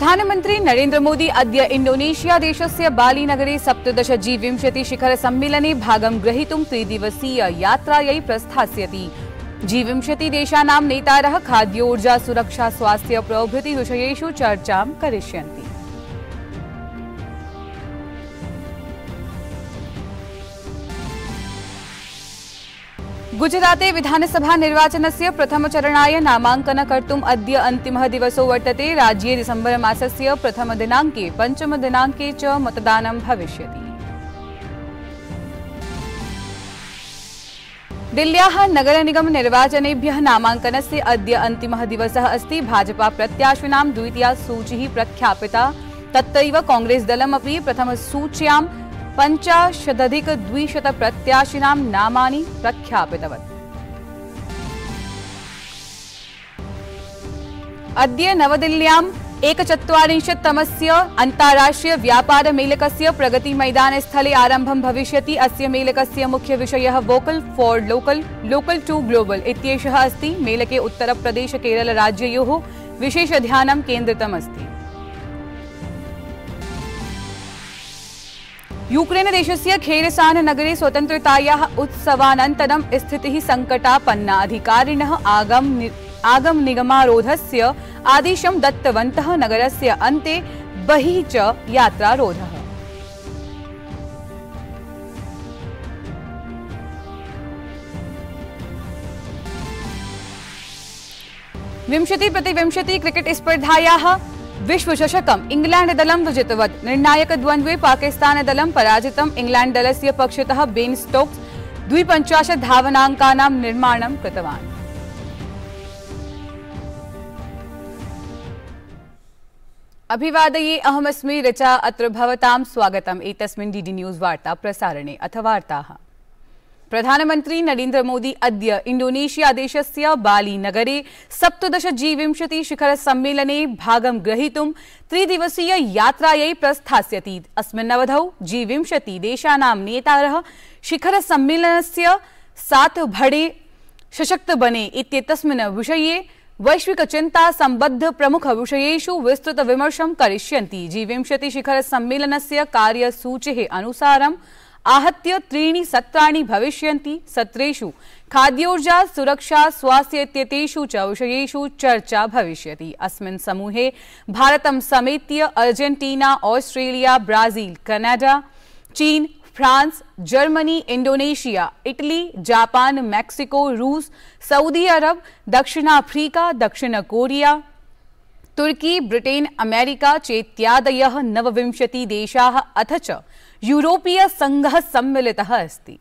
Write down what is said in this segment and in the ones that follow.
प्रधानमंत्री नरेन्द्र मोदी अद इंडोनेशिया देश से बाली नगरे सप्तश जी विंशति शिखर सम्मेलने भागम ग्रहीतुं त्रिदिवसीय यात्राय प्रस्थास्यति जी विंशति देशा नेतार खाद्योर्जा सुरक्षा स्वास्थ्य प्रभृति विषय चर्चा क्यों गुजराते विधानसभा निर्वाचन प्रथम चरणा प्रथमचरणाय नामाङ्कनकर्तुम् अद अंतिम दिवसो वर्तते राज्ये दिनाक प्रथमदिनाङ्के पञ्चमदिनाङ्के च नगर निगम दिल्ल्याः नगरनिगमनिर्वाचनेभ्यः से अद अंतिम दिवस अस्त भाजपा प्रत्याशीना द्वितीया सूचिः प्रख्यापिता दलम प्रथम सूचिया पञ्चाशदधिकद्विशतप्रत्याशिनां नामानि प्रख्यापितवत् अद्य नवदिल्ल्याम् एकचत्वारिंशत्तमस्य अन्ताराष्ट्रियव्यापारमेलकस्य प्रगतिमैदानस्थले आरम्भं भविष्यति अस्य मुख्य विषय vocal for local local to global इत्येषः अस्ति मेलके ध्यान केन्द्रित केन्द्रितमस्ति खेरसान नगरे स्वतन्त्रतायाः उत्सवानन्तरं स्थितिः सङ्कटापन्ना अधिकारिणः आगम आगम आगमनिगमारोधस्य आदेशं दत्तवन्तः नगरस्य अन्ते बहिः च यात्रारोधः विंशति प्रतिविंशति क्रिकेट स्पर्धायाः विश्व ಚಷಕಂ इंग्लैंड ದಲಂ ವಿಜಿತವತ್ निर्णायक ದ್ವಂದ್ವೆ पाकिस्तान ದಲಂ ಪರಾಜಿತಂ इंग्लैंड ದಲಸ್ಯ ಪಕ್ಷತಃ बेन स्टोक्स द्विपञ्चाशत् धावनाङ्कानां निर्माणं कृतवान् अभिवादये अहमस्मि रचा अत्र भवतां स्वागतम् एतस्मिन् डीडी न्यूज़ वार्ता प्रसारणे अथ वार्ताः प्रधानमंत्री नरेन्द्र मोदी अद्य इंडोनेशिया देश से बाली नगरे सप्तश जी विंशति शिखर सम्मेलने भागं ग्रहीतुं त्रिदिवसीय यात्रायै प्रस्थास्यति अस्मिन्नवधौ जीविंशति देशानां नेतारः शिखर सम्मेलनस्य सात भडे सशक्त बने इत्येतस्मिन् विषये वैश्विक चिंता संबद्ध प्रमुख विषयेषु विस्तृत विमर्शं करिष्यन्ति विंशति शिखर सम्मेलनस्य कार्यसूचेः अनुसारं आहत्य त्रीणी सत्रा भविष्य सत्रु खाद्योर्जा सुरक्षा स्वास्थ्य इत्येतेषु च चर्चा भविष्य अस्मिन् भारत समेत Argentina Argentina Australia Brazil Canada चीन France Germany Indonesia Italy Japan Mexico रूस सऊदी अरब दक्षिण अफ्रीका दक्षिण कोरिया तुर्की ब्रिटेन अमेरिका नवविंशति देशा अथ च यूरोपीयसङ्घः सम्मिलितः अस्ति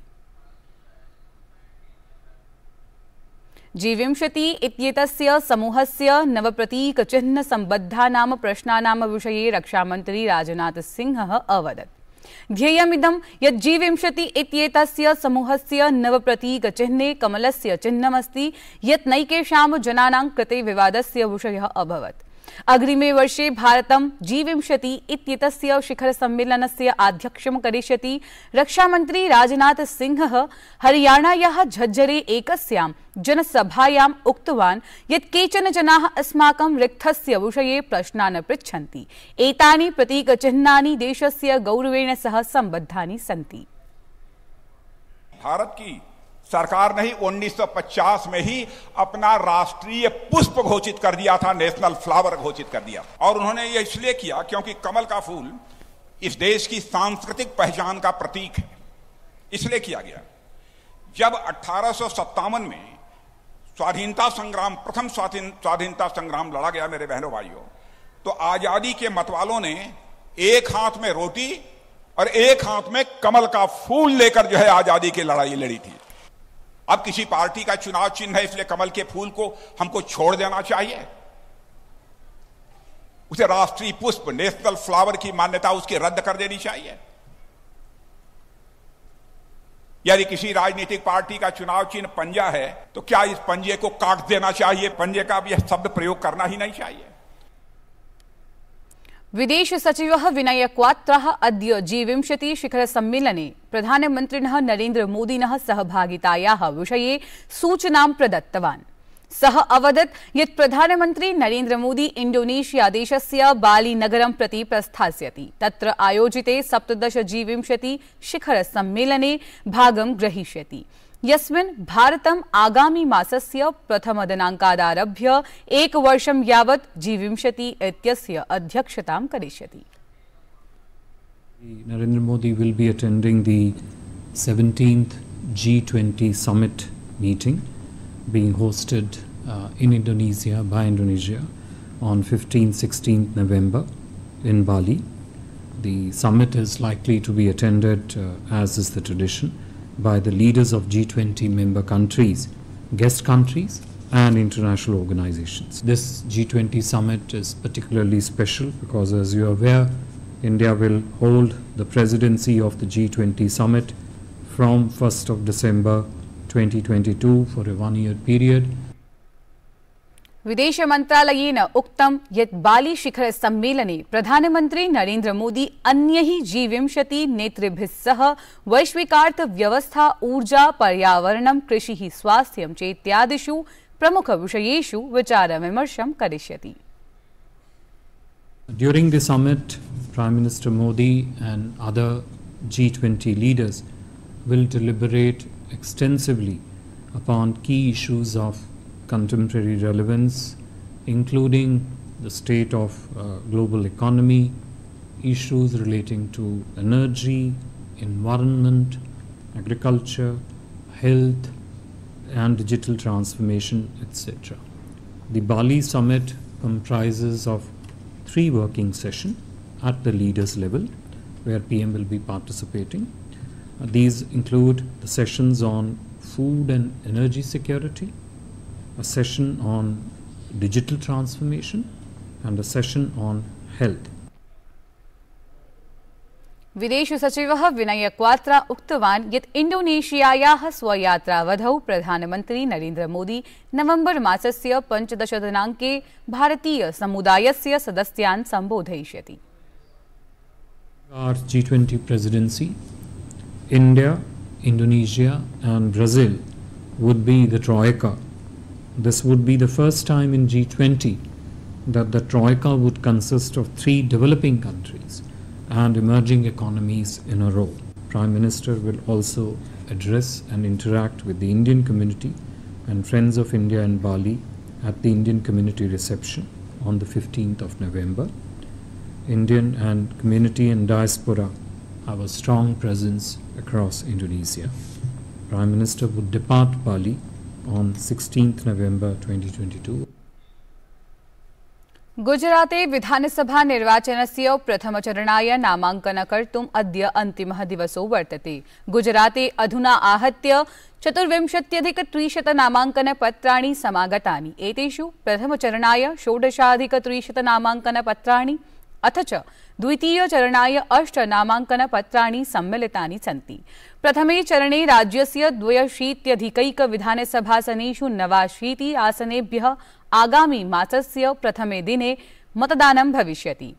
जीविंशति इत्येतस्य समूहस्य नवप्रतीकचिह्नसम्बद्धानां प्रश्नानां विषये रक्षामन्त्री राजनाथसिंहः अवदत् ध्येयमिदं यत् जीविंशति इत्येतस्य समूहस्य नवप्रतीकचिह्ने कमलस्य चिह्नमस्ति यत् नैकेषां जनानां कृते विवादस्य विषयः अभवत् अग्रिमे वर्षे भारत जीविंशति इत्येतस्य शिखरसम्मेलनस्य आध्यक्ष्यं करिष्यति राजनाथ सिंह हरियाणा झज्जरे एक जनसभा उक्तवान् यत् केचन जनाः अस्माकं विषय प्रश्ना प्रश्नान् पृच्छन्ति एतानि देश से गौरवेण सह संबद्धा सी भारत की सरकार ने ही 1950 में ही अपना राष्ट्रीय पुष्प घोषित कर दिया था नेशनल फ्लावर घोषित कर दिया और उन्होंने यह इसलिए किया क्योंकि कमल का फूल इस देश की सांस्कृतिक पहचान का प्रतीक है इसलिए किया गया जब अठारह में स्वाधीनता संग्राम प्रथम स्वाधीनता संग्राम लड़ा गया मेरे बहनों भाइयों तो आजादी के मतवालों ने एक हाथ में रोटी और एक हाथ में कमल का फूल लेकर जो है आजादी की लड़ाई लड़ी थी अब किसी पार्टी का चुनाव चिन्ह है इसलिए कमल के फूल को हमको छोड़ देना चाहिए उसे राष्ट्रीय पुष्प नेशनल फ्लावर की मान्यता उसकी रद्द कर देनी चाहिए यदि किसी राजनीतिक पार्टी का चुनाव चिन्ह पंजा है तो क्या इस पंजे को काट देना चाहिए पंजे का भी यह शब्द प्रयोग करना ही नहीं चाहिए विदेश सचिव विनय क्वात्र अद जी शिखर सम्मेलने प्रधानमन्त्रिण नरेन्द्र मोदीन सहभागिताया विषय सूचना प्रदत्तवान् सह अवदत् ये प्रधानमंत्री नरेन्द्र मोदी देश से बाली नगर प्रति प्रस्थास्यति तत्र आयोजिते सप्तदश जीविंशति शिखर सम्मेलने भागं ग्रहीष्यति यस्मिन् भारतम् आगामिमासस्य प्रथमदिनाङ्कादारभ्य एकवर्षं यावत् जीविंशति इत्यस्य अध्यक्षतां करिष्यति Narendra Modi will be attending the 17th G20 summit meeting being hosted uh, in Indonesia by Indonesia on 15 16th November in Bali. The summit is likely to be attended uh, as is the tradition by the leaders of G20 member countries, guest countries, and international organizations. This G20 summit is particularly special because, as you are aware, India will hold the presidency of the G20 summit from 1st of December 2022 for a one year period विदेश मंत्रालय उत्तर बालीशिखरसम्मेलने प्रधानमन्त्री नरेन्द्रमोदी अन्यैः जीविंशति नेतृभिः सह वैश्विकार्थव्यवस्था ऊर्जा पर्यावरणं कृषिः स्वास्थ्यं चेत्यादिषु प्रमुखविषयेषु विचारविमर्शं करिष्यति During the summit, Prime Minister Modi and other G20 leaders will deliberate extensively upon key issues of contemporary relevance, including the state of uh, global economy, issues relating to energy, environment, agriculture, health, and digital transformation, etc. The Bali Summit comprises of three working sessions at the leaders level where PM will be participating. Uh, these include the sessions on food and energy security, a session on digital transformation and a session on health. विदेश सचिव विनय क्वात्र उक्तवान यत Indonesia स्वयात्रा वधौ प्रधानमंत्री नरेन्द्र मोदी नवंबर मसल पंचदश दिनाक भारतीय समुदाय से सदस्यान संबोधय India Indonesia and Brazil would be the troika This would be the first time in G20 that the Troika would consist of three developing countries and emerging economies in a row. Prime Minister will also address and interact with the Indian community and Friends of India in Bali at the Indian community reception on the 15th of November. Indian and community and diaspora have a strong presence across Indonesia. Prime Minister would depart Bali on 16th November 2022. ગુજરાતે વિધાનસભા નિર્વાચનસ્ય પ્રથમચરણાય નામાંકનકર્તુમ અદ્ય અંતિમઃ દિવસો વર્તતે ગુજરાતે અધુના आहत्य चतुर्विंशत्यधिकत्रिशतनामाङ्कनपत्राणि समागतानि एतेषु प्रथमचरणाय षोडशाधिकत्रिशतनामाङ्कनपत्राणि अथ च चरणाय अष्ट पत्राणि सम्मिलितानि सन्ति प्रथमे चरणे राज्यस्य विधानसभासनेषु नवाशीति आसनेभ्यः आगामी मासस्य प्रथमे दिने मतदानं भविष्यति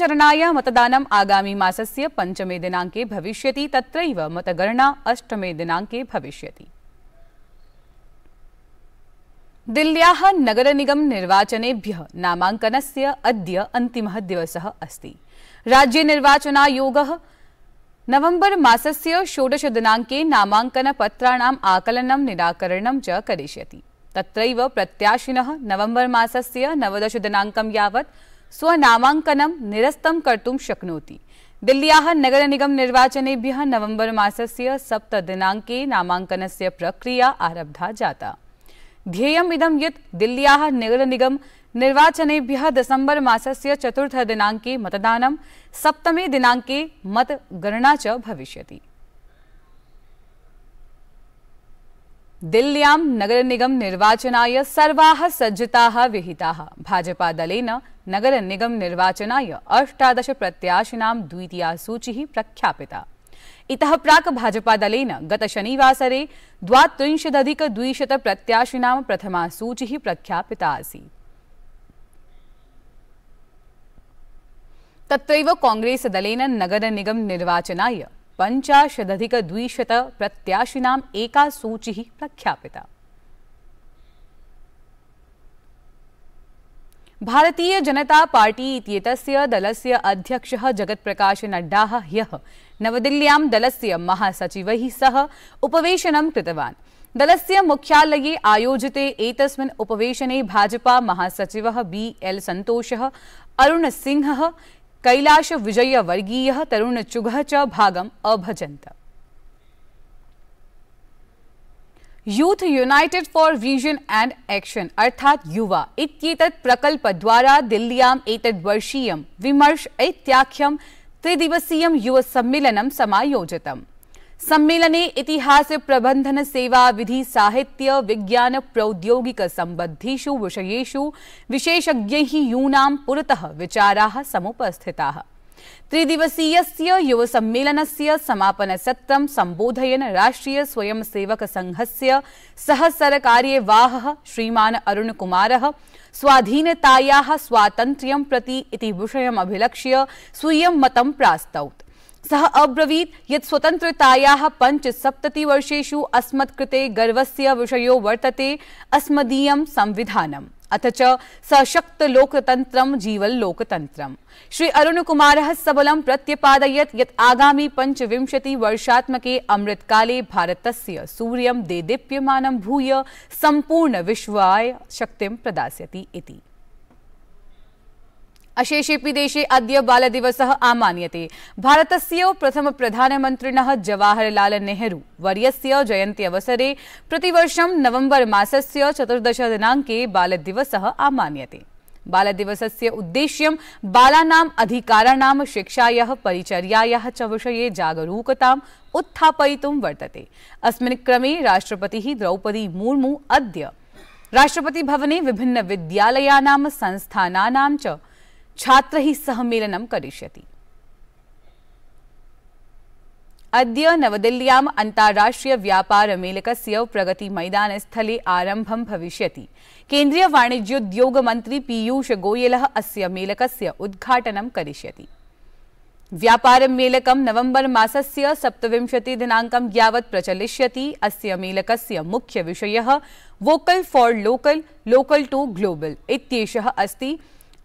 चरणाय मतदानं आगामी मासस्य पञ्चमे दिनांके भविष्यति तत्रैव मतगणना अष्टमे दिनांके भविष्यति निगम दिल्ल्याः नगरनिगम निर्वाचनेभ्यः नामाङ्कनस्य अद्य अन्तिमः दिवसः नवंबर राज्ये निर्वाचनायोगः षोडश मासस्य पत्रण आकलन निराकरण निराकरणं च करिष्यति तत्रैव प्रत्याशिनः नवदश दिनाक नवदशदिनाङ्कं यावत् निरस्त निरस्तं शक्नो शक्नोति नगर निगम निर्वाचनेभ्यः नवंबर मासस्य सप्तदिनाङ्के नामकन प्रक्रिया आरब्धा जाता ध्येयमिदं यत् दिल्ल्याः नगरनिगम निर्वाचनेभ्यः दिसम्बर मासस्य चतुर्थदिनाङ्के मतदानं सप्तमे दिनाङ्के मतगणना च भविष्यति दिल्ल्यां नगरनिगम निर्वाचनाय सर्वाः सज्जताः विहिताः नगर नगरनिगम निर्वाचनाय अष्टादश प्रत्याशिनां द्वितीया सूचिः प्रख्यापिता इतः प्राक् भाजपादलेन गतशनिवासरे प्रत्याशीना प्रथमा सूची प्रख्यापिता कांग्रेस दल नगर निगम निर्वाचनाय पञ्चाशदधिकद्विशतप्रत्याशिनाम् एका सूची प्रख्यापिता भारतीय जनता पार्टी इत्येतस्य दलस्य अध्यक्षः प्रकाश नड्डा ह्यः नवदिल्ल्यां दलस्य महासचिवैः सह उपवेशनं कृतवान् दलस्य मुख्यालये आयोजिते एतस्मिन् उपवेशने भाजपा महासचिवः बी एल सन्तोषः वर्गीय तरुण तरुणचुघः च भागम् अभजन्त youth united for vision and action अर्थात युवा इत्येतत् प्रकल्प द्वारा दिल्ल्याम एतद् वर्षीयं विमर्श ऐत्याख्यं त्रिदिवसीयं युव सम्मेलनं समायोजितम् सम्मेलने इतिहास प्रबंधन सेवा विधि साहित्य विज्ञान प्रौद्योगिक संबद्धीषु विषयेषु विशेषज्ञैः यूनां पुरतः विचाराः समुपस्थिताः त्रिदिवसीयस्य संघ से सह सरकार्यवाह श्रीमान अरुण कुमार स्वाधीनताया स्वातंत्र प्रति स्वीय मत स्वीयं सह अब्रवीत ये स्वतंत्रताया पंच सप्तति वर्षेषु अस्मत्कृते गर्वस्य विषयो वर्तते अस्मदीयं संविधानम् अथ च सशक्त जीवल लोकतंत्र श्री आगामी पंच विंशति वर्षात्मक अमृत काले भारत सूर्य दे दीप्यम भूय सम्पूर्णविश्वाय विश्वाय प्रदास्यति इति अशेषे देशे अद्य बालदिवसः आमान्यते भारतस्य प्रथमप्रधानमन्त्रिणः जवाहरलालनेहरू वर्यस्य जयन्त्यवसरे प्रतिवर्षं नवम्बर् मासस्य चतुर्दश दिनाङ्के बालदिवसः आमान्यते बालदिवसस्य उद्देश्यं बालानाम् अधिकाराणां शिक्षा परिचर्या च विषय जागरूकता उत्थापयितुं वर्तते अस्मिन् राष्ट्रपति द्रौपदी मुर्मू अद राष्ट्रपति भवने विभिन्न विद्यालयानाम संस्थानानाम च छात्रैः सह मेलनं करिष्यति अद्य नवदिल्ल्याम् अन्ताराष्ट्रियव्यापारमेलकस्य प्रगतिमैदानस्थले आरम्भं भविष्यति पीयूष पीयूषगोयलः अस्य मेलकस्य उद्घाटनं करिष्यति व्यापारमेलकं नवम्बरमासस्य सप्तविंशतिदिनाङ्कं यावत् प्रचलिष्यति अस्य मेलकस्य मुख्यविषयः vocal for local local to global इत्येषः अस्ति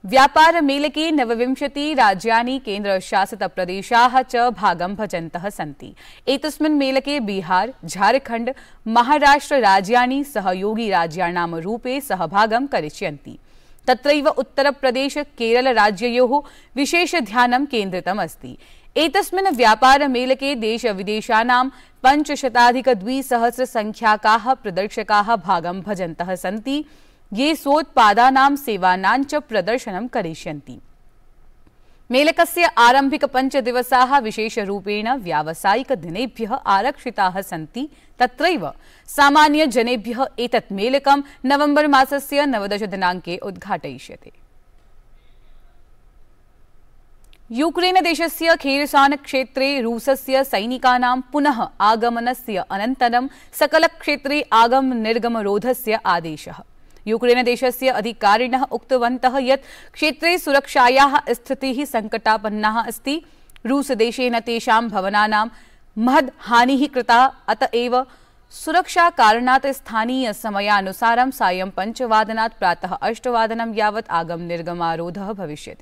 व्यापार मेले के नवविंशति राज्यानी केंद्र शासित केन्द्रशासितप्रदेशाः च भागं भजन्तः सन्ति एतस्मिन् मेलके बिहार झारखंड महाराष्ट्र राज्यानी सहयोगी सहयोगिराज्याणां रूपे सहभागं करिष्यन्ति तत्रैव उत्तर प्रदेश केरल राज्ययोः विशेष ध्यानं केन्द्रितम् अस्ति एतस्मिन् व्यापार देश विदेशानां व्यापारमेलके द्विसहस्र संख्याकाः प्रदर्शकाः भागं भजन्तः सन्ति ये सोत् पादानां सेवानां च प्रदर्शनं करिष्यन्ति मेलकस्य आरम्भिकपञ्चदिवसाः विशेषरूपेण व्यावसायिकदिनेभ्यः आरक्षिताः सन्ति तत्रैव सामान्यजनेभ्यः एतत् मेलकं नवम्बर् मासस्य नवदशदिनाङ्के उद्घाटयिष्यते यूक्रेनदेशस्य खेरसान क्षेत्रे रूसस्य सैनिकानां पुनः आगमनस्य अनन्तरं सकलक्षेत्रे आगमनिर्गमरोधस्य आदेशः यूक्रेनदेशस्य अधिकारिणः उक्तवन्तः ये क्षेत्रे सुरक्षाया स्थितिः संकटापन्ना अस्त रूस तेषां भवनानां महद हानि कृता सुरक्षा कारण स्थानीय स्थानीयसमयानुसारं साय पंचवादना प्रातः अष्टवादन यावत् आगम निर्गमारोध भविष्य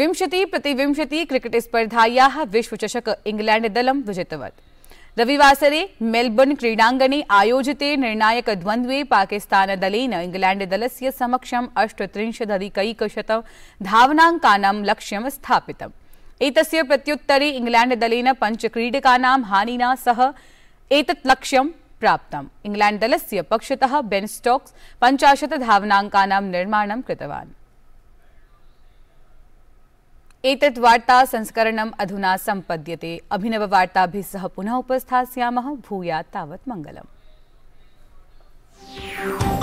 विंशति प्रतिविंशति क्रिकेट स्पर्धाया विश्वचषक इंग्लैंड दलं विजितवत् रविवासरे मेलबर्न ರವಿವಾಸರೆ ಮೆಲ್ಬರ್ನ್ ಕ್ರೀಡಾಂಗಣೆ ಆಯೋಜಿತೆ ನಿರ್ಣಾಯಕ ದ್ವಂದ್ವೆ ಪಾಕಿಸ್ತಾನದಲೇನ ಇಂಗ್ಲೆಂಡ್ದಲಸ್ಯ ಸಮಕ್ಷम् अष्टत्रिंशदधिकैकशतं धावनाङ्कानां लक्ष्यं स्थापितम् एतस्य प्रत्युत्तरे इङ्ग्लेण्ड्दलेन पञ्चक्रीडकानां हानिना सह एतत् लक्ष्यं प्राप्तम् इङ्ग्लेण्ड्दलस्य पक्षतः बेन स्टोक्स् पञ्चाशत् धावनाङ्कानां निर्माणं कृतवान् एतत् वार्ता संस्करणम् अधुना सम्पद्यते अभिनववार्ताभिः सह पुनः उपस्थास्यामः भूयात् तावत् मङ्गलम्